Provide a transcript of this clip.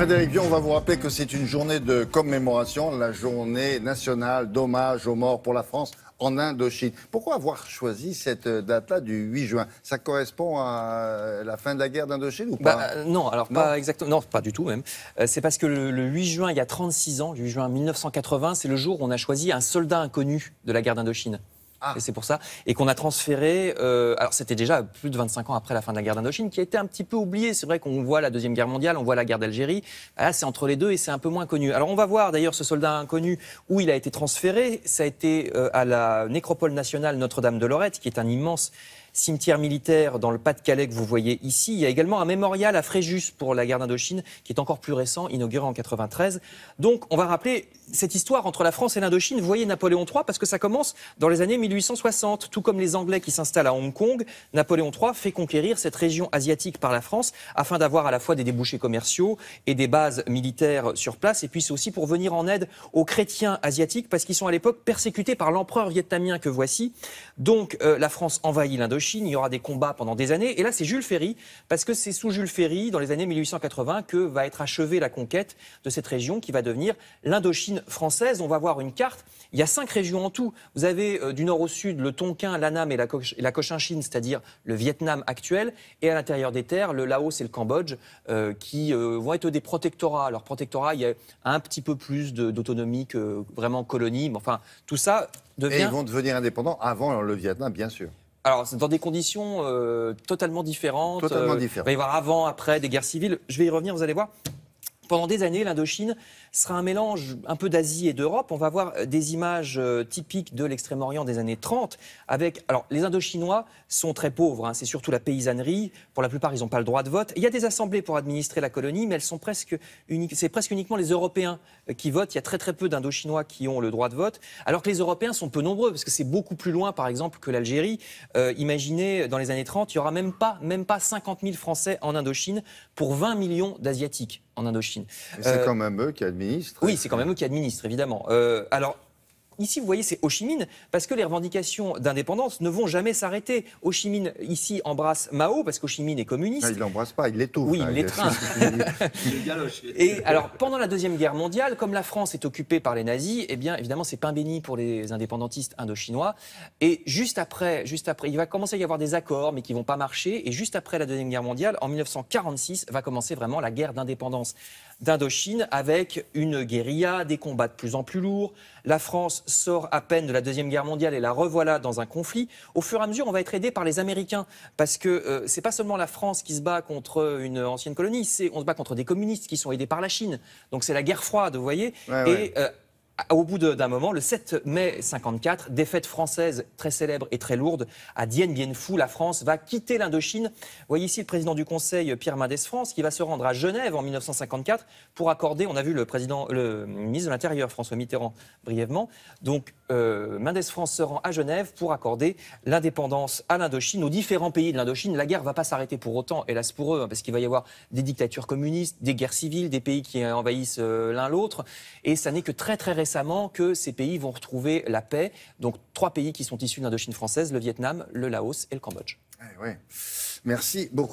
Frédéric Dion, on va vous rappeler que c'est une journée de commémoration, la journée nationale d'hommage aux morts pour la France en Indochine. Pourquoi avoir choisi cette euh, date-là du 8 juin Ça correspond à euh, la fin de la guerre d'Indochine ou pas bah, euh, Non, alors pas exactement, pas du tout même. c'est parce que le, 8 juin, il y a 36 ans, le 8 juin 1980, c'est le jour où on a choisi un soldat inconnu de la guerre d'Indochine. Ah. Et c'est pour ça. Et qu'on a transféré. Euh, alors, c'était déjà plus de 25 ans après la fin de la guerre d'Indochine, qui a été un petit peu oublié. C'est vrai qu'on voit la Deuxième Guerre mondiale, on voit la guerre d'Algérie. Là, ah, c'est entre les deux et c'est un peu moins connu. Alors, on va voir d'ailleurs ce soldat inconnu où il a été transféré. Ça a été euh, à la nécropole nationale Notre-Dame de Lorette, qui est un immense cimetière militaire dans le Pas-de-Calais que vous voyez ici. Il y a également un mémorial à Fréjus pour la guerre d'Indochine, qui est encore plus récent, inauguré en 93. Donc, on va rappeler cette histoire entre la France et l'Indochine. Vous voyez Napoléon III, parce que ça commence dans les années 1860. Tout comme les Anglais qui s'installent à Hong Kong, Napoléon III fait conquérir cette région asiatique par la France afin d'avoir à la fois des débouchés commerciaux et des bases militaires sur place. Et puis, c'est aussi pour venir en aide aux chrétiens asiatiques, parce qu'ils sont à l'époque persécutés par l'empereur vietnamien que voici. Donc, euh, la France envahit l'Indochine il y aura des combats pendant des années. Et là, c'est Jules Ferry, parce que c'est sous Jules Ferry, dans les années 1880, que va être achevée la conquête de cette région qui va devenir l'Indochine française. On va voir une carte. Il y a cinq régions en tout. Vous avez euh, du nord au sud le Tonkin, l'Annam et la, Cochinchine, c'est-à-dire le Vietnam actuel. Et à l'intérieur des terres, le Laos et le Cambodge, euh, qui euh, vont être des protectorats. Alors, protectorat, il y a un petit peu plus d'autonomie que vraiment colonie. Mais enfin, tout ça devient. Et ils vont devenir indépendants avant le Vietnam, bien sûr alors, c'est dans des conditions euh, totalement différentes. Totalement euh, avant, après, des guerres civiles. Je vais y revenir, vous allez voir pendant des années, l'Indochine sera un mélange un peu d'Asie et d'Europe. On va voir euh, des images euh, typiques de l'extrême-orient des années 30. Avec, alors, les Indochinois sont très pauvres. Hein. c'est surtout la paysannerie. Pour la plupart, ils n'ont pas le droit de vote. Il y a des assemblées pour administrer la colonie, mais elles sont presque C'est presque uniquement les Européens euh, qui votent. Il y a très très peu d'Indochinois qui ont le droit de vote, alors que les Européens sont peu nombreux parce que c'est beaucoup plus loin, par exemple, que l'Algérie. imaginez, dans les années 30, il y aura même pas même pas 50 000 Français en Indochine pour 20 millions d'Asiatiques. Indochine. C'est euh, quand même eux qui administrent. Oui, c'est quand même eux qui administrent, évidemment. Euh, alors, Ici, vous voyez, c'est Ho Chi Minh, parce que les revendications d'indépendance ne vont jamais s'arrêter. Ho Chi Minh, ici, embrasse Mao, parce qu'Ho Chi Minh est communiste. Il ah, il l'embrasse pas, il l'étouffe. Oui, hein, il l'étreint. Et alors, pendant la Deuxième Guerre mondiale, comme la France est occupée par les nazis, eh bien, évidemment, c'est pain béni pour les indépendantistes indochinois. Et juste après, juste après, il va commencer à y avoir des accords, mais qui vont pas marcher. Et juste après la Deuxième Guerre mondiale, en 1946, va commencer vraiment la guerre d'indépendance d'Indochine avec une guérilla, des combats de plus en plus lourds. La France sort à peine de la Deuxième Guerre mondiale et la revoilà dans un conflit, au fur et à mesure, on va être aidé par les Américains. Parce que euh, c'est pas seulement la France qui se bat contre une ancienne colonie, c'est on se bat contre des communistes qui sont aidés par la Chine. Donc c'est la guerre froide, vous voyez. et euh, au bout d'un moment, le 7 mai 54, défaite française très célèbre et très lourde à Dien Bien Phu, la France va quitter l'Indochine. voyez ici le président du Conseil, Pierre Mendès France, qui va se rendre à Genève en 1954 pour accorder, on a vu le, président, le ministre de l'Intérieur, François Mitterrand, brièvement. Donc, Mendes euh, Mendès France se rend à Genève pour accorder l'indépendance à l'Indochine, aux différents pays de l'Indochine. La guerre ne va pas s'arrêter pour autant, hélas pour eux, hein, parce qu'il va y avoir des dictatures communistes, des guerres civiles, des pays qui envahissent euh, l'un l'autre. Et ça n'est que très, très que ces pays vont retrouver la paix. Donc trois pays qui sont issus d'Indochine française, le Vietnam, le Laos et le Cambodge. Eh Merci beaucoup.